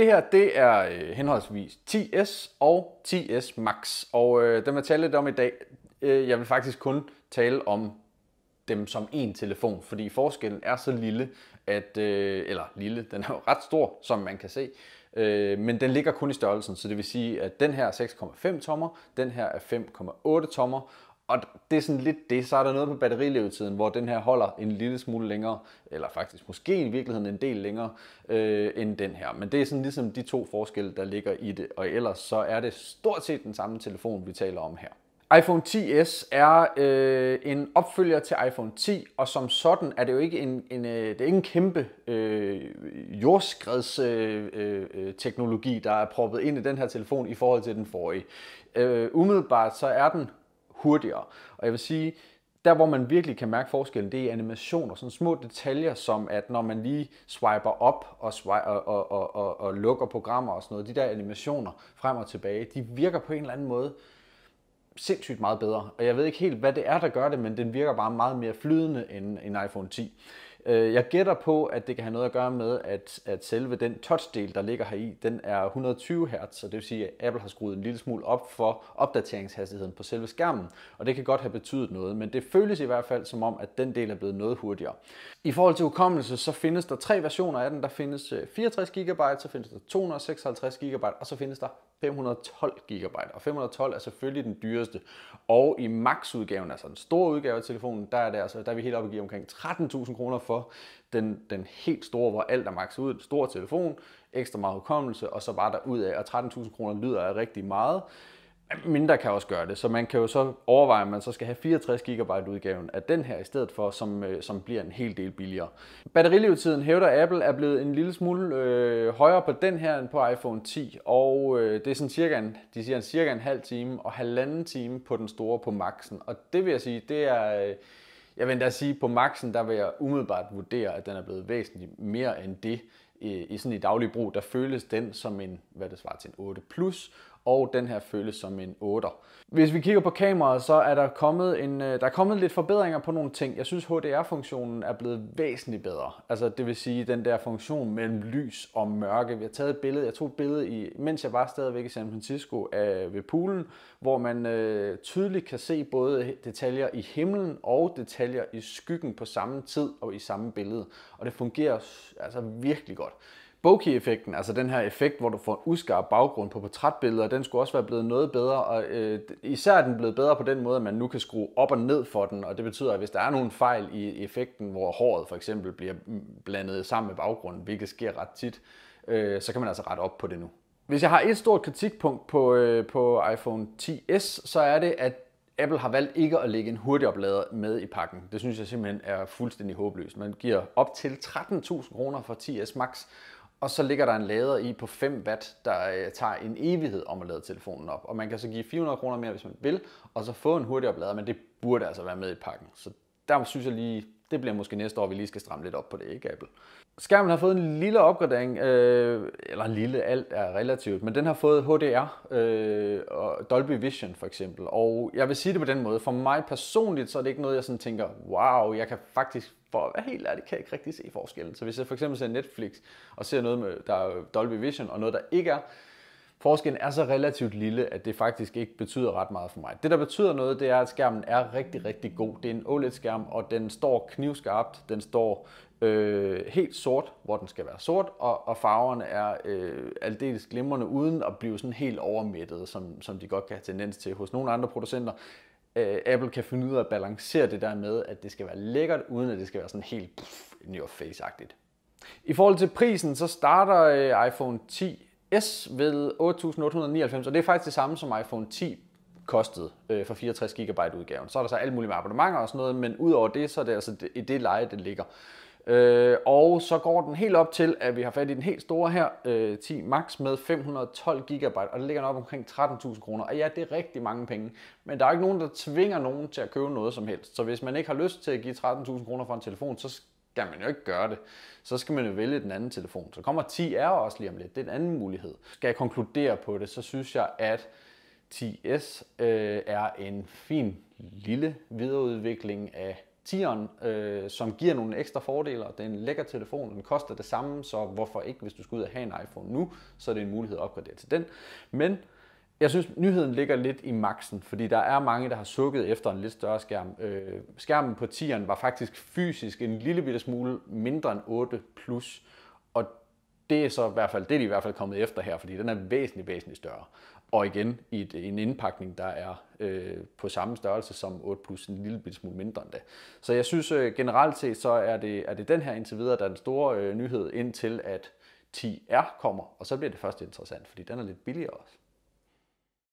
Det her, det er øh, henholdsvis 10S og 10S Max, og øh, dem vil jeg tale lidt om i dag. Øh, jeg vil faktisk kun tale om dem som en telefon, fordi forskellen er så lille, at, øh, eller lille, den er jo ret stor, som man kan se, øh, men den ligger kun i størrelsen, så det vil sige, at den her er 6,5 tommer, den her er 5,8 tommer, og det er sådan lidt det. Så er der noget på batterilevetiden, hvor den her holder en lille smule længere, eller faktisk måske i virkeligheden en del længere øh, end den her. Men det er sådan ligesom de to forskelle, der ligger i det. Og ellers så er det stort set den samme telefon, vi taler om her iPhone 10s er øh, en opfølger til iPhone 10, og som sådan er det jo ikke en, en, øh, det er ikke en kæmpe øh, jordskreds øh, øh, øh der er proppet ind i den her telefon i forhold til den forrige. Øh, umiddelbart så er den hurtigere. Og jeg vil sige, der hvor man virkelig kan mærke forskellen, det er animationer, sådan små detaljer, som at når man lige swiper op og, swiper, og, og, og, og lukker programmer og sådan noget, de der animationer frem og tilbage, de virker på en eller anden måde sindssygt meget bedre. Og jeg ved ikke helt, hvad det er, der gør det, men den virker bare meget mere flydende end en iPhone 10. Øh, jeg gætter på, at det kan have noget at gøre med, at, at selve den touchdel, der ligger her i, den er 120 Hz, så det vil sige, at Apple har skruet en lille smule op for opdateringshastigheden på selve skærmen, og det kan godt have betydet noget, men det føles i hvert fald som om, at den del er blevet noget hurtigere. I forhold til hukommelse, så findes der tre versioner af den. Der findes 64 øh, GB, så findes der 256 GB, og så findes der 512 GB, og 512 er selvfølgelig den dyreste. Og i max-udgaven, altså den store udgave af telefonen, der er, det altså, der er vi helt oppe i omkring 13.000 kroner for den, den helt store, hvor alt er max ud, den telefon, ekstra meget hukommelse, og så bare ud af, og 13.000 kroner lyder af rigtig meget. Mindre kan også gøre det, så man kan jo så overveje, at man så skal have 64 GB udgaven af den her i stedet for, som, øh, som bliver en hel del billigere. Batterilevetiden hævder Apple er blevet en lille smule øh, højere på den her end på iPhone 10, og øh, det er sådan cirka en, de siger en cirka en halv time og halvanden time på den store på maxen, og det vil jeg sige, det er... Øh, jeg vil endda sige, at på maksen, der vil jeg umiddelbart vurdere, at den er blevet væsentligt mere end det. I sådan i daglig brug, der føles den som en, hvad det svarer til, en 8+, plus, og den her føles som en 8'er. Hvis vi kigger på kameraet, så er der kommet, en, øh, der er kommet lidt forbedringer på nogle ting. Jeg synes, HDR-funktionen er blevet væsentligt bedre. Altså det vil sige den der funktion mellem lys og mørke. Vi har taget et billede, jeg tog et billede, i, mens jeg var stadigvæk i San Francisco af, øh, ved poolen, hvor man øh, tydeligt kan se både detaljer i himlen og detaljer i skyggen på samme tid og i samme billede. Og det fungerer altså virkelig godt. Bokeh-effekten, altså den her effekt, hvor du får en uskarp baggrund på portrætbilleder, den skulle også være blevet noget bedre, og øh, især er den blevet bedre på den måde, at man nu kan skrue op og ned for den, og det betyder, at hvis der er nogle fejl i effekten, hvor håret for eksempel bliver mm, blandet sammen med baggrunden, hvilket sker ret tit, øh, så kan man altså rette op på det nu. Hvis jeg har et stort kritikpunkt på, øh, på iPhone 10s, så er det, at Apple har valgt ikke at lægge en hurtig oplader med i pakken. Det synes jeg simpelthen er fuldstændig håbløst. Man giver op til 13.000 kroner for 10s Max, og så ligger der en lader i på 5 watt, der øh, tager en evighed om at lade telefonen op. Og man kan så give 400 kroner mere, hvis man vil, og så få en hurtigere lader, men det burde altså være med i pakken. Så der synes jeg lige, det bliver måske næste år, vi lige skal stramme lidt op på det, ikke Apple? Skærmen har fået en lille opgradering, øh, eller en lille, alt er relativt, men den har fået HDR øh, og Dolby Vision for eksempel. Og jeg vil sige det på den måde, for mig personligt, så er det ikke noget, jeg sådan tænker, wow, jeg kan faktisk, for at være helt ærlig, kan jeg ikke rigtig se forskellen. Så hvis jeg for eksempel ser Netflix og ser noget, med, der er Dolby Vision og noget, der ikke er, Forskellen er så relativt lille, at det faktisk ikke betyder ret meget for mig. Det, der betyder noget, det er, at skærmen er rigtig, rigtig god. Det er en OLED-skærm, og den står knivskarpt. Den står øh, helt sort, hvor den skal være sort, og, og farverne er øh, aldeles glimrende, uden at blive sådan helt overmættet, som, som de godt kan have tendens til hos nogle andre producenter. Øh, Apple kan finde ud af at balancere det der med, at det skal være lækkert, uden at det skal være sådan helt pff, in your face-agtigt. I forhold til prisen, så starter øh, iPhone 10 S ved 8.899, og det er faktisk det samme som iPhone 10 kostede øh, for 64 GB udgaven. Så er der så alle mulige med abonnementer og sådan noget, men udover det, så er det altså det, i det leje, det ligger. Øh, og så går den helt op til, at vi har fat i den helt store her, øh, 10 Max med 512 GB, og det ligger den op omkring 13.000 kroner. Og ja, det er rigtig mange penge, men der er ikke nogen, der tvinger nogen til at købe noget som helst. Så hvis man ikke har lyst til at give 13.000 kroner for en telefon, så kan man jo ikke gøre det. Så skal man jo vælge den anden telefon. Så kommer 10R også lige om lidt. Det er en anden mulighed. Skal jeg konkludere på det, så synes jeg, at 10S øh, er en fin lille videreudvikling af 10'eren, øh, som giver nogle ekstra fordele, og det er en lækker telefon, den koster det samme, så hvorfor ikke, hvis du skal ud og have en iPhone nu, så er det en mulighed at opgradere til den. Men jeg synes, nyheden ligger lidt i maksen, fordi der er mange, der har sukket efter en lidt større skærm. Øh, skærmen på 10'eren var faktisk fysisk en lille bitte smule mindre end 8 plus, og det er så i hvert fald, det de i hvert fald kommet efter her, fordi den er væsentligt, væsentligt større. Og igen, i et, en indpakning, der er øh, på samme størrelse som 8 plus, en lille bitte smule mindre end det. Så jeg synes øh, generelt set, så er det, er det den her indtil videre, der er den store øh, nyhed, indtil at 10R kommer, og så bliver det først interessant, fordi den er lidt billigere også.